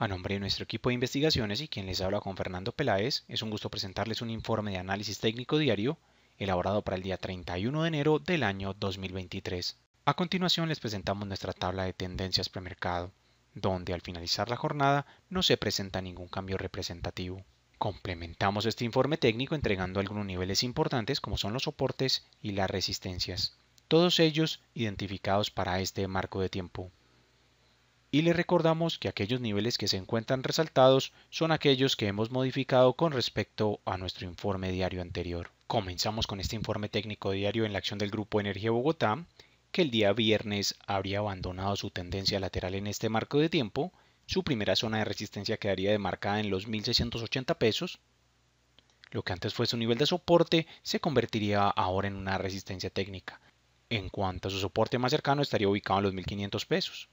A nombre de nuestro equipo de investigaciones y quien les habla con Fernando Peláez, es un gusto presentarles un informe de análisis técnico diario elaborado para el día 31 de enero del año 2023. A continuación les presentamos nuestra tabla de tendencias premercado, donde al finalizar la jornada no se presenta ningún cambio representativo. Complementamos este informe técnico entregando algunos niveles importantes como son los soportes y las resistencias, todos ellos identificados para este marco de tiempo y le recordamos que aquellos niveles que se encuentran resaltados son aquellos que hemos modificado con respecto a nuestro informe diario anterior. Comenzamos con este informe técnico diario en la acción del Grupo Energía Bogotá, que el día viernes habría abandonado su tendencia lateral en este marco de tiempo, su primera zona de resistencia quedaría demarcada en los 1.680 pesos, lo que antes fue su nivel de soporte se convertiría ahora en una resistencia técnica. En cuanto a su soporte más cercano estaría ubicado en los 1.500 pesos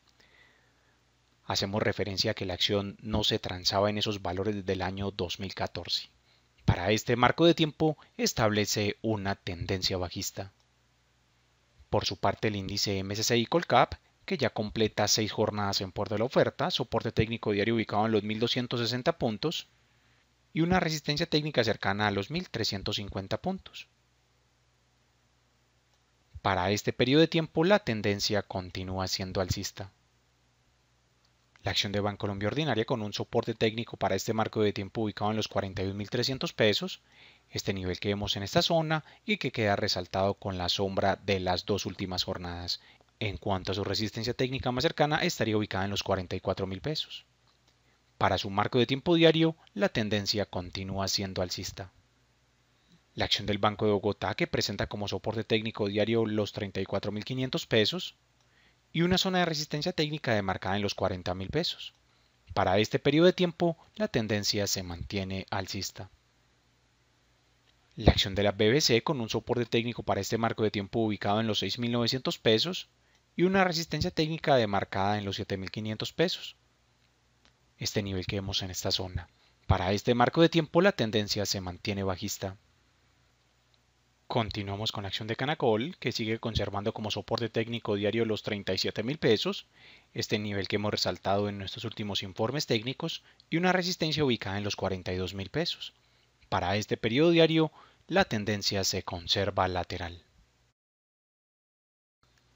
hacemos referencia a que la acción no se transaba en esos valores desde el año 2014. Para este marco de tiempo establece una tendencia bajista. Por su parte, el índice MSCI Colcap, que ya completa seis jornadas en por de la oferta, soporte técnico diario ubicado en los 1.260 puntos y una resistencia técnica cercana a los 1.350 puntos. Para este periodo de tiempo la tendencia continúa siendo alcista. La acción de Bancolombia ordinaria con un soporte técnico para este marco de tiempo ubicado en los 41.300 pesos, este nivel que vemos en esta zona y que queda resaltado con la sombra de las dos últimas jornadas. En cuanto a su resistencia técnica más cercana, estaría ubicada en los 44.000 pesos. Para su marco de tiempo diario, la tendencia continúa siendo alcista. La acción del Banco de Bogotá, que presenta como soporte técnico diario los 34.500 pesos, y una zona de resistencia técnica demarcada en los 40,000 mil pesos. Para este periodo de tiempo, la tendencia se mantiene alcista. La acción de la BBC con un soporte técnico para este marco de tiempo ubicado en los 6.900 pesos y una resistencia técnica demarcada en los 7.500 pesos. Este nivel que vemos en esta zona. Para este marco de tiempo la tendencia se mantiene bajista. Continuamos con la acción de Canacol, que sigue conservando como soporte técnico diario los 37 mil pesos, este nivel que hemos resaltado en nuestros últimos informes técnicos, y una resistencia ubicada en los 42 mil pesos. Para este periodo diario, la tendencia se conserva lateral.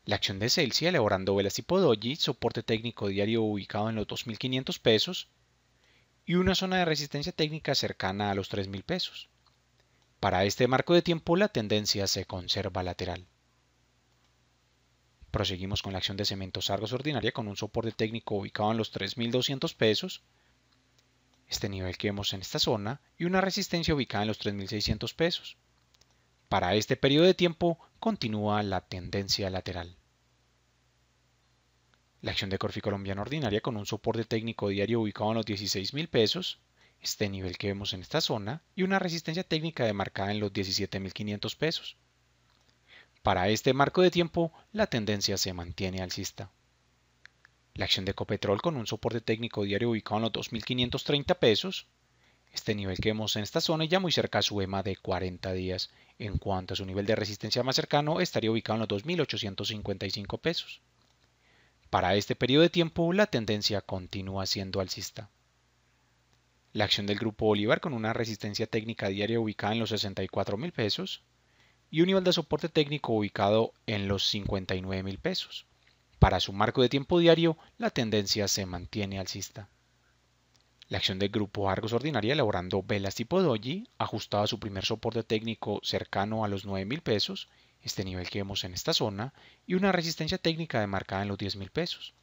La acción de Celsius elaborando velas tipo doji, soporte técnico diario ubicado en los 2.500 pesos y una zona de resistencia técnica cercana a los 3.000 pesos. Para este marco de tiempo la tendencia se conserva lateral. Proseguimos con la acción de cementos Argos ordinaria con un soporte técnico ubicado en los 3.200 pesos, este nivel que vemos en esta zona, y una resistencia ubicada en los 3.600 pesos. Para este periodo de tiempo continúa la tendencia lateral. La acción de Corfi Colombiana ordinaria con un soporte técnico diario ubicado en los 16.000 pesos, este nivel que vemos en esta zona y una resistencia técnica demarcada en los 17.500 pesos. Para este marco de tiempo, la tendencia se mantiene alcista. La acción de Copetrol con un soporte técnico diario ubicado en los 2.530 pesos. Este nivel que vemos en esta zona ya muy cerca a su EMA de 40 días. En cuanto a su nivel de resistencia más cercano, estaría ubicado en los 2.855 pesos. Para este periodo de tiempo, la tendencia continúa siendo alcista la acción del Grupo Bolívar con una resistencia técnica diaria ubicada en los 64 mil pesos y un nivel de soporte técnico ubicado en los 59 mil pesos. Para su marco de tiempo diario, la tendencia se mantiene alcista. La acción del grupo Argos Ordinaria elaborando velas tipo Doji, ajustado a su primer soporte técnico cercano a los 9 mil pesos, este nivel que vemos en esta zona, y una resistencia técnica demarcada en los 10 mil pesos.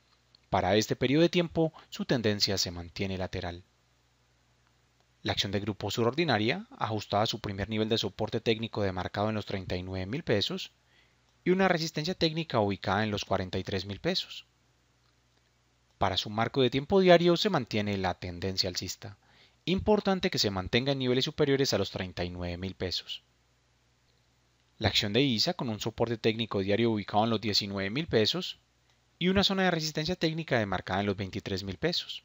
Para este periodo de tiempo, su tendencia se mantiene lateral. La acción de grupo surordinaria, ajustada a su primer nivel de soporte técnico demarcado en los 39 mil pesos, y una resistencia técnica ubicada en los 43 mil pesos. Para su marco de tiempo diario se mantiene la tendencia alcista. Importante que se mantenga en niveles superiores a los 39 mil pesos. La acción de ISA con un soporte técnico diario ubicado en los 19 mil pesos y una zona de resistencia técnica demarcada en los 23 mil pesos.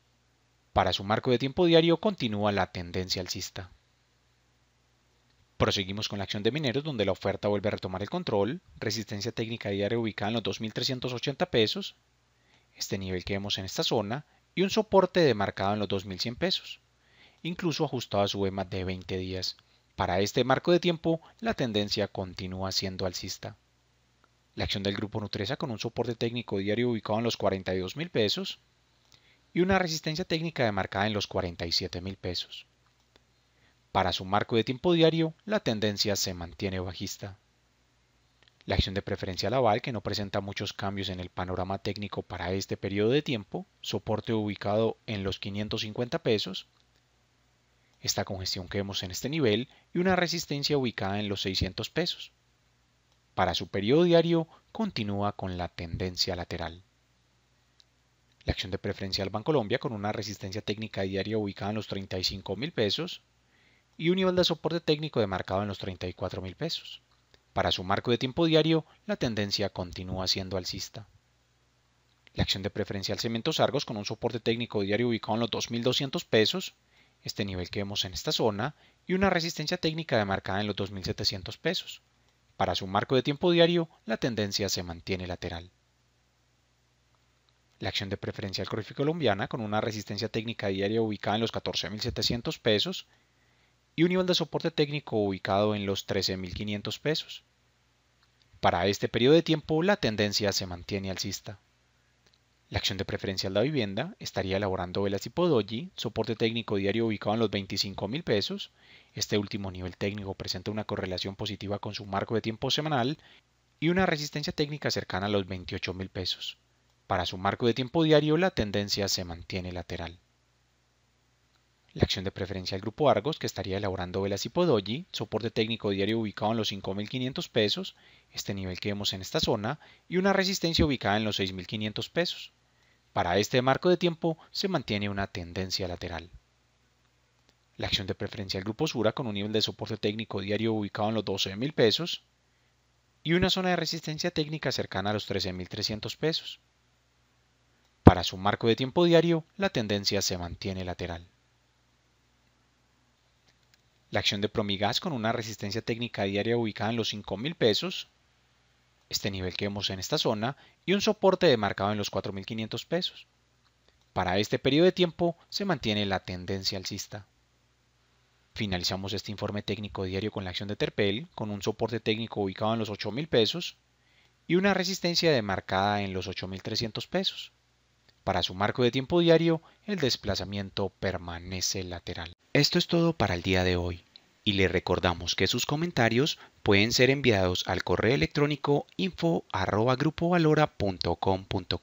Para su marco de tiempo diario continúa la tendencia alcista. Proseguimos con la acción de mineros donde la oferta vuelve a retomar el control, resistencia técnica diaria ubicada en los 2.380 pesos, este nivel que vemos en esta zona, y un soporte demarcado en los 2.100 pesos, incluso ajustado a su EMA de 20 días. Para este marco de tiempo, la tendencia continúa siendo alcista. La acción del grupo Nutresa con un soporte técnico diario ubicado en los 42,000 pesos, y una resistencia técnica demarcada en los 47 mil pesos. Para su marco de tiempo diario, la tendencia se mantiene bajista. La acción de preferencia Laval, que no presenta muchos cambios en el panorama técnico para este periodo de tiempo, soporte ubicado en los 550 pesos, esta congestión que vemos en este nivel y una resistencia ubicada en los 600 pesos. Para su periodo diario, continúa con la tendencia lateral. La acción de preferencial Bancolombia con una resistencia técnica diaria ubicada en los 35 mil pesos y un nivel de soporte técnico demarcado en los 34 mil pesos. Para su marco de tiempo diario, la tendencia continúa siendo alcista. La acción de preferencial Cementos Argos con un soporte técnico diario ubicado en los 2.200 pesos, este nivel que vemos en esta zona, y una resistencia técnica demarcada en los 2.700 pesos. Para su marco de tiempo diario, la tendencia se mantiene lateral. La acción de preferencial Corfi colombiana con una resistencia técnica diaria ubicada en los 14.700 pesos y un nivel de soporte técnico ubicado en los 13.500 pesos. Para este periodo de tiempo la tendencia se mantiene alcista. La acción de Preferencia de la vivienda estaría elaborando velas tipo doji, soporte técnico diario ubicado en los $25,000. pesos. Este último nivel técnico presenta una correlación positiva con su marco de tiempo semanal y una resistencia técnica cercana a los $28,000. pesos. Para su marco de tiempo diario, la tendencia se mantiene lateral. La acción de preferencia del grupo Argos, que estaría elaborando velas y podogi soporte técnico diario ubicado en los 5.500 pesos, este nivel que vemos en esta zona, y una resistencia ubicada en los 6.500 pesos. Para este marco de tiempo se mantiene una tendencia lateral. La acción de preferencia del grupo Sura con un nivel de soporte técnico diario ubicado en los 12.000 pesos y una zona de resistencia técnica cercana a los 13.300 pesos. Para su marco de tiempo diario, la tendencia se mantiene lateral. La acción de Promigas con una resistencia técnica diaria ubicada en los 5.000 pesos, este nivel que vemos en esta zona, y un soporte demarcado en los 4.500 pesos. Para este periodo de tiempo se mantiene la tendencia alcista. Finalizamos este informe técnico diario con la acción de Terpel, con un soporte técnico ubicado en los 8.000 pesos y una resistencia demarcada en los 8.300 pesos. Para su marco de tiempo diario, el desplazamiento permanece lateral. Esto es todo para el día de hoy y le recordamos que sus comentarios pueden ser enviados al correo electrónico info@grupovalora.com.co.